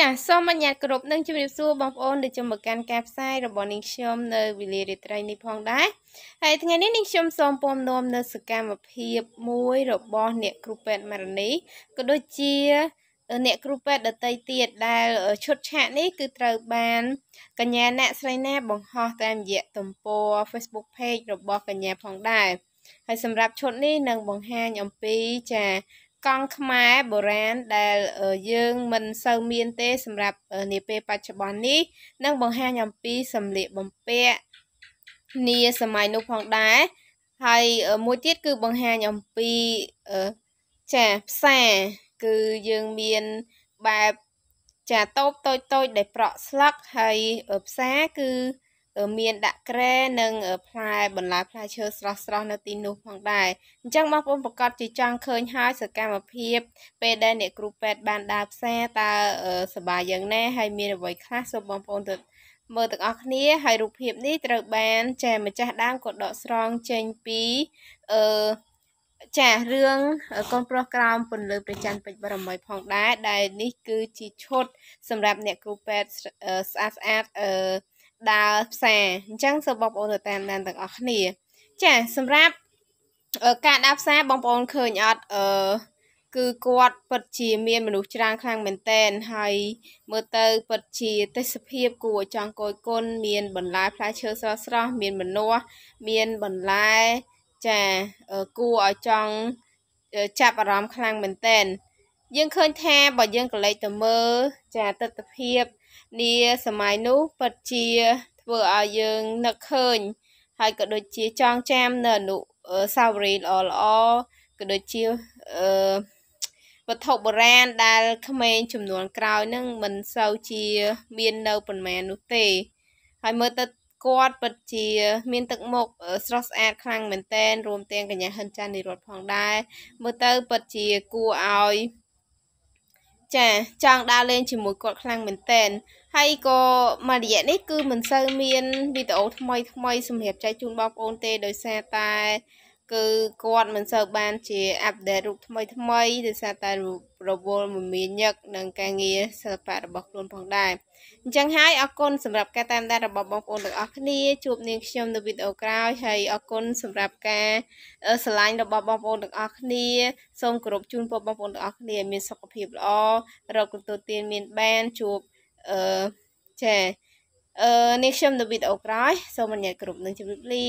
ចាសសូមអនុញ្ញាតគ្រប់នឹងជម្រាបសួរបងប្អូនដែលចូលមកកាន់ការផ្សាយរបស់នាងខ្ញុំនៅវេលារាត្រីនេះផងដែរហើយថ្ងៃនេះនាងខ្ញុំសូមពំនាំនៅសកម្មភាពមួយរបស់អ្នកគ្រូពេទ្យម៉ារនីក៏ដូចជា អ្នកគ្រូពេទ្យដតីទៀតដែលឈុតឆាកនេះគឺត្រូវបានកញ្ញាអ្នកស្រីណាបង្ហោះតាមរយៈទំព័រ Facebook Page របស់កញ្ញាផងដែរហើយសម្រាប់ឈុតនេះនឹងបង្ហាញអំពីចាកង់ខ្មែរបុរាណដែលយើង មិនសូវមានទេសម្រាប់នាពេលបច្ចុប្បន្ននេះនឹងបង្ហាញអំពីសម្លៀកបំពាក់នាសម័យនោះផងដែរហើយមួយទៀតគឺបង្ហាញអំពីចាផ្សារគឺយើងមានបែបចាតូបតូចតូចដែលប្រក់ស្លឹកហើយផ្សារគឺមានដាក់ក្រែនិងផ្លែបន្លែផ្លែឈើស្រស់ស្រស់នៅទីនោះផងដែរអញ្ចឹងបងប្អូនប្រកាសជាចង់ឃើញហើយសកម្មភាពពេលដែលអ្នកគ្រូពេទ្យបានដើរផ្សារតើសប្បាយយ៉ាងណាហើយមានអ្វីខ្លះសូមបងប្អូនទៅមើលទាំងអស់គ្នាហើយរូបភាពនេះត្រូវបានចាម្ចាស់ដើមក៏ដកស្រង់ចេញពីអឺចារឿងកូនប្រុសក្រោមពន្លឺប្រច័ណ្ឌពេជ្របរមីផងដែរដែលនេះគឺជាឈុតសម្រាប់អ្នកគ្រូពេទ្យស្អាតស្អាតអឺដើរផ្សារអញ្ចឹងសូមបងប្អូនទៅតាមដានទាំងអស់គ្នាចាសម្រាប់ការដើរផ្សារបងប្អូនឃើញអត់អឺគឺគាត់ពិតជាមានមនុស្សច្រើនខ្លាំងមែនតែនហើយមើលទៅពិតជាទេសភាព គួរចង់គយគន់មានបន្លែផ្លែឈើស្រស់ស្រស់មានម្នាស់មានបន្លែចាគួរឲ្យចង់ចាប់អារម្មណ៍ខ្លាំងមែនតែនយើងឃើញថាបើយើងកលេចទៅមើលចាទស្សនវិជ្ជានាសម័យនោះពិតជា ធ្វើឲ្យយើងនឹកឃើញហើយក៏ដូចជាចងចាំនៅអនុសាវរីយ៍ល្អៗក៏ដូចជាអឺវត្ថុបុរាណដែលក្មេងចំនួនក្រោយនឹងមិនសូវជា មាននៅប៉ុន្មាននោះទេ ហើយមើលទៅគាត់ពិតជា មាន ទឹកមុខស្រស់ស្អាតខ្លាំងមែនទែនរួមទាំងកញ្ញាហិនចានីរតផងដែរមើលទៅពិតជាគួរឲ្យចាចង់ដើរលេងជាមួយគាត់ខ្លាំងមែនតែនហើយក៏មករយៈនេះគឺមិនសូវមានវីដេអូថ្មីថ្មីសម្រាប់ចែកជូនបងប្អូនទេដោយសារតែគឺគាត់មិនសូវបានជាអាប់ដេតរូបថ្មីថ្មីដោយសារតែរវល់មមាញឹកនឹងការងារសិល្បៈរបស់ខ្លួនផងដែរអញ្ចឹងហើយអរគុណសម្រាប់ការតាមដានរបស់បងប្អូនទាំងអស់គ្នាជួបនាងខ្ញុំនៅវីដេអូក្រោយហើយអរគុណសម្រាប់ការស្រឡាញ់របស់បងប្អូនទាំងអស់គ្នាសូមគោរពជូនពរបងប្អូនទាំងអស់គ្នា មានសុខភាពល្អរកកន្ទុទានមានបានជួបអឺចាអឺនាងខ្ញុំនៅវីដេអូក្រោយសូមអនុញ្ញាតគ្រប់នឹងជម្រាបលា